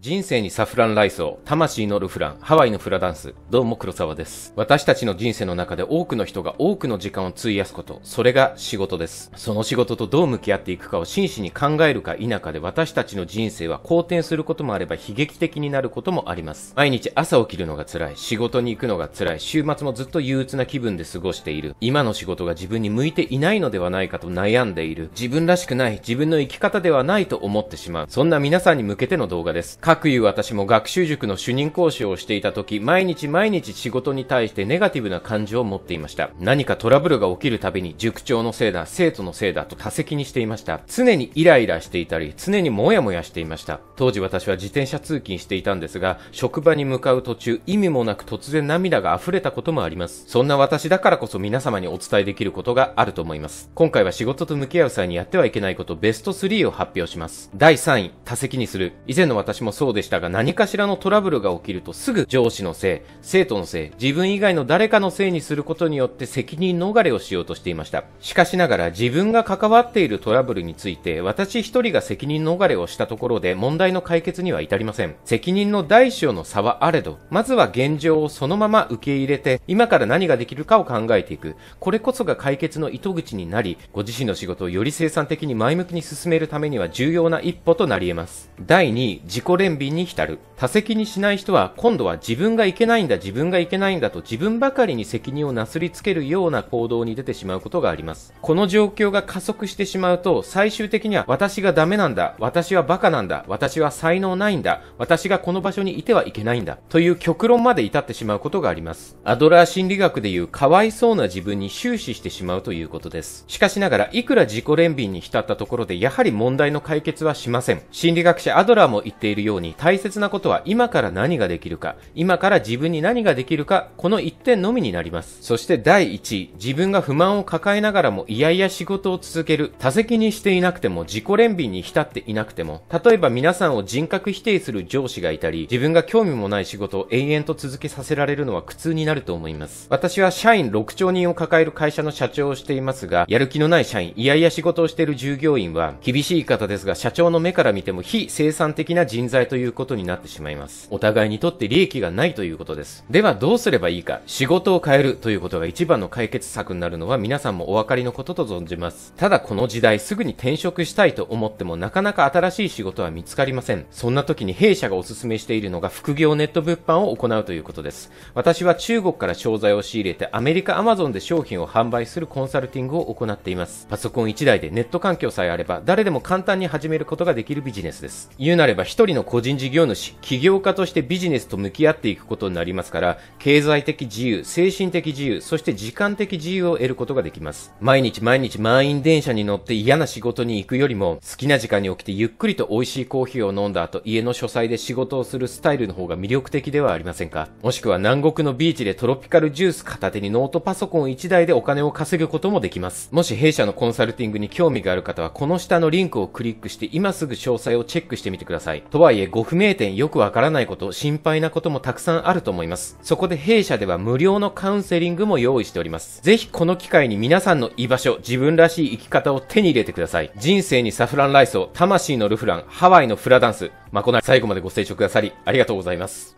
人生にサフランライスを、魂のルフラン、ハワイのフラダンス、どうも黒沢です。私たちの人生の中で多くの人が多くの時間を費やすこと、それが仕事です。その仕事とどう向き合っていくかを真摯に考えるか否かで私たちの人生は好転することもあれば悲劇的になることもあります。毎日朝起きるのが辛い、仕事に行くのが辛い、週末もずっと憂鬱な気分で過ごしている、今の仕事が自分に向いていないのではないかと悩んでいる、自分らしくない、自分の生き方ではないと思ってしまう、そんな皆さんに向けての動画です。各有私も学習塾の主任講師をしていた時、毎日毎日仕事に対してネガティブな感情を持っていました。何かトラブルが起きるたびに塾長のせいだ、生徒のせいだと多責にしていました。常にイライラしていたり、常にモヤモヤしていました。当時私は自転車通勤していたんですが、職場に向かう途中、意味もなく突然涙が溢れたこともあります。そんな私だからこそ皆様にお伝えできることがあると思います。今回は仕事と向き合う際にやってはいけないことベスト3を発表します。第3位、多責にする。以前の私もそうでしたが、何かしらのトラブルが起きるとすぐ上司のせい、生徒のせい、自分以外の誰かのせいにすることによって責任逃れをしようとしていました。しかしながら自分が関わっているトラブルについて、私一人が責任逃れをしたところで問題の解決には至りません。責任の大小の差はあれど、まずは現状をそのまま受け入れて、今から何ができるかを考えていく。これこそが解決の糸口になり、ご自身の仕事をより生産的に前向きに進めるためには重要な一歩となり得ます。第2位、自己天秤に浸る。他責にしない人は今度は自分がいけないんだ、自分がいけないんだと自分ばかりに責任をなすりつけるような行動に出てしまうことがあります。この状況が加速してしまうと、最終的には私がダメなんだ、私はバカなんだ、私は才能ないんだ、私がこの場所にいてはいけないんだ、という極論まで至ってしまうことがあります。アドラー心理学でいうかわいそうな自分に終始してしまうということです。しかしながら、いくら自己憐憫に浸ったところで、やはり問題の解決はしません。心理学者アドラーも言っているようにうに大切なことは今から何ができるか、今から自分に何ができるか、この1点のみになります。そして第1位、自分が不満を抱えながらもいやいや仕事を続ける、多責にしていなくても自己憐憫に浸っていなくても、例えば皆さんを人格否定する上司がいたり、自分が興味もない仕事を延々と続けさせられるのは苦痛になると思います。私は社員6兆人を抱える会社の社長をしていますが、やる気のない社員、いやいや仕事をしている従業員は、厳しい方ですが社長の目から見ても非生産的な人材ということになってしまいます。お互いにとって利益がないということです。ではどうすればいいか、仕事を変えるということが一番の解決策になるのは皆さんもお分かりのことと存じます。ただこの時代すぐに転職したいと思ってもなかなか新しい仕事は見つかりません。そんな時に弊社がおすすめしているのが副業ネット物販を行うということです。私は中国から商材を仕入れてアメリカ Amazon で商品を販売するコンサルティングを行っています。パソコン1台でネット環境さえあれば誰でも簡単に始めることができるビジネスです。言うなれば一人の個個人事業主、起業家としてビジネスと向き合っていくことになりますから、経済的自由、精神的自由、そして時間的自由を得ることができます。毎日毎日満員電車に乗って嫌な仕事に行くよりも、好きな時間に起きてゆっくりと美味しいコーヒーを飲んだ後、家の書斎で仕事をするスタイルの方が魅力的ではありませんかもしくは南国のビーチでトロピカルジュース片手にノートパソコン1台でお金を稼ぐこともできます。もし弊社のコンサルティングに興味がある方は、この下のリンクをクリックして今すぐ詳細をチェックしてみてください。とはいええご不明点よくわからないこと、心配なこともたくさんあると思います。そこで弊社では無料のカウンセリングも用意しております。ぜひこの機会に皆さんの居場所、自分らしい生き方を手に入れてください。人生にサフランライスを、魂のルフラン、ハワイのフラダンス、まこの最後までご清聴くださり、ありがとうございます。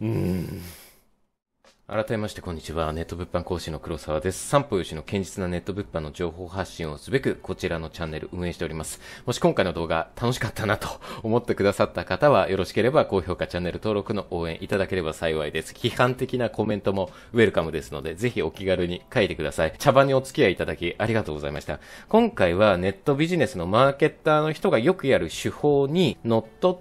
うーん。改めまして、こんにちは。ネット物販講師の黒沢です。散歩しの堅実なネット物販の情報発信をすべく、こちらのチャンネル運営しております。もし今回の動画楽しかったなと思ってくださった方は、よろしければ高評価、チャンネル登録の応援いただければ幸いです。批判的なコメントもウェルカムですので、ぜひお気軽に書いてください。茶番にお付き合いいただき、ありがとうございました。今回はネットビジネスのマーケッターの人がよくやる手法に則っ、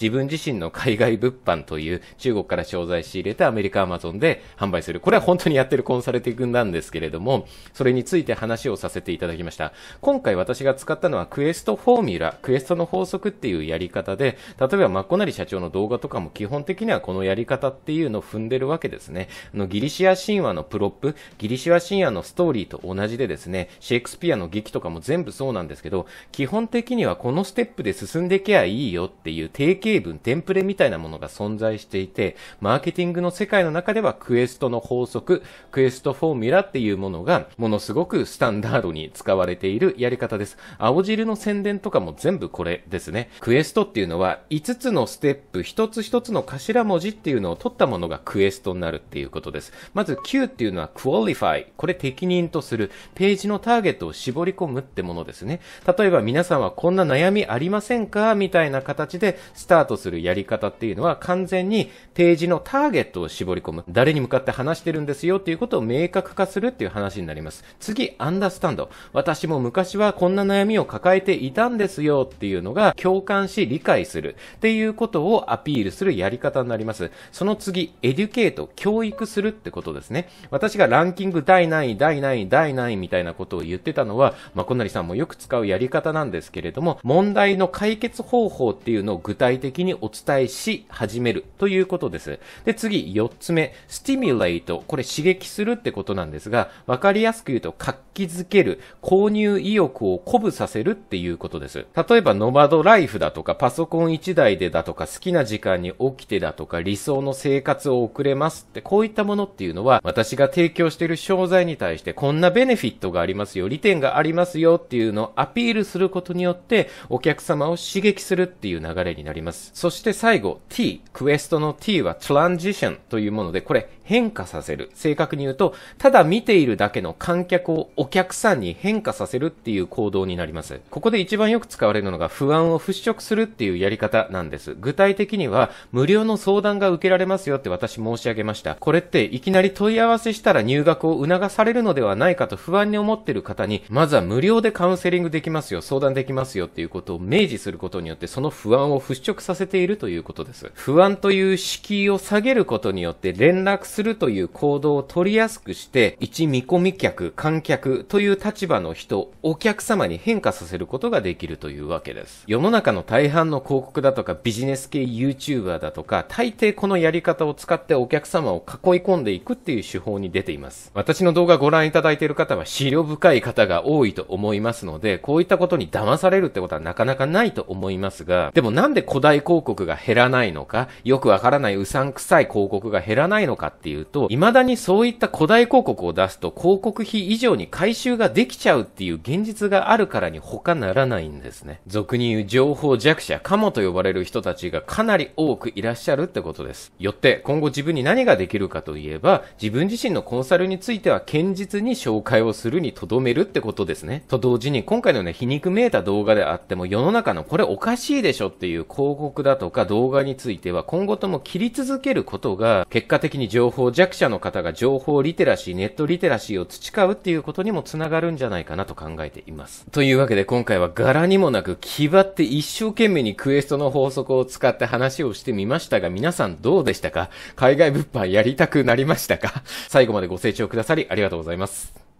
自分自身の海外物販という中国から商材仕入れてアメリカアマゾンで販売する。これは本当にやってるコンサルティングなんですけれども、それについて話をさせていただきました。今回私が使ったのはクエストフォーミュラ、クエストの法則っていうやり方で、例えばマッコナリ社長の動画とかも基本的にはこのやり方っていうのを踏んでるわけですね。あの、ギリシア神話のプロップ、ギリシア神話のストーリーと同じでですね、シェイクスピアの劇とかも全部そうなんですけど、基本的にはこのステップで進んでいけばいいよっていう提定型文、テンプレみたいなものが存在していて、マーケティングの世界の中ではクエストの法則、クエストフォーミュラっていうものがものすごくスタンダードに使われているやり方です。青汁の宣伝とかも全部これですね。クエストっていうのは5つのステップ、1つ1つの頭文字っていうのを取ったものがクエストになるっていうことです。まず Q っていうのは qualify。これ適任とする。ページのターゲットを絞り込むってものですね。例えば皆さんはこんな悩みありませんかみたいな形でスタートするやり方っていうのは完全にページのターゲットを絞り込む。誰に向かって話してるんですよっていうことを明確化するっていう話になります。次、アンダースタンド。私も昔はこんな悩みを抱えていたんですよっていうのが共感し理解するっていうことをアピールするやり方になります。その次、エデュケート、教育するってことですね。私がランキング第何位、第何位、第何位みたいなことを言ってたのは、まこなりさんもよく使うやり方なんですけれども、問題の解決方法っていうのを具体体的にお伝えし始めるということです。で、次、4つ目、stimulate。これ刺激するってことなんですが、わかりやすく言うと活気づける、購入意欲を鼓舞させるっていうことです。例えば、ノマドライフだとか、パソコン1台でだとか、好きな時間に起きてだとか、理想の生活を送れますって、こういったものっていうのは、私が提供している商材に対して、こんなベネフィットがありますよ、利点がありますよっていうのをアピールすることによって、お客様を刺激するっていう流れになります。なります。そして最後、t、クエストの t は transition というもので、これ変化させる。正確に言うと、ただ見ているだけの観客をお客さんに変化させるっていう行動になります。ここで一番よく使われるのが不安を払拭するっていうやり方なんです。具体的には、無料の相談が受けられますよって私申し上げました。これっていきなり問い合わせしたら入学を促されるのではないかと不安に思ってる方に、まずは無料でカウンセリングできますよ、相談できますよっていうことを明示することによって、その不安を払払させているということです。不安という敷居を下げることによって連絡するという行動を取りやすくして、一見込み客、観客という立場の人、お客様に変化させることができるというわけです。世の中の大半の広告だとかビジネス系 YouTuber だとか、大抵このやり方を使ってお客様を囲い込んでいくっていう手法に出ています。私の動画ご覧いただいている方は資料深い方が多いと思いますので、こういったことに騙されるってことはなかなかないと思いますが、でもなんでで古代広告が減らないのか、よくわからないうさんくさい広告が減らないのかっていうと、未だにそういった古代広告を出すと広告費以上に回収ができちゃうっていう現実があるからに他ならないんですね。俗に言う情報弱者、かもと呼ばれる人たちがかなり多くいらっしゃるってことです。よって今後自分に何ができるかといえば、自分自身のコンサルについては堅実に紹介をするにとどめるってことですね。と同時に今回のね、皮肉めいた動画であっても世の中のこれおかしいでしょっていう広告だとか動画については今後とも切り続けることが結果的に情報弱者の方が情報リテラシー、ネットリテラシーを培うっていうことにもつながるんじゃないかなと考えています。というわけで今回は柄にもなく気張って一生懸命にクエストの法則を使って話をしてみましたが皆さんどうでしたか海外物販やりたくなりましたか最後までご清聴くださりありがとうございます。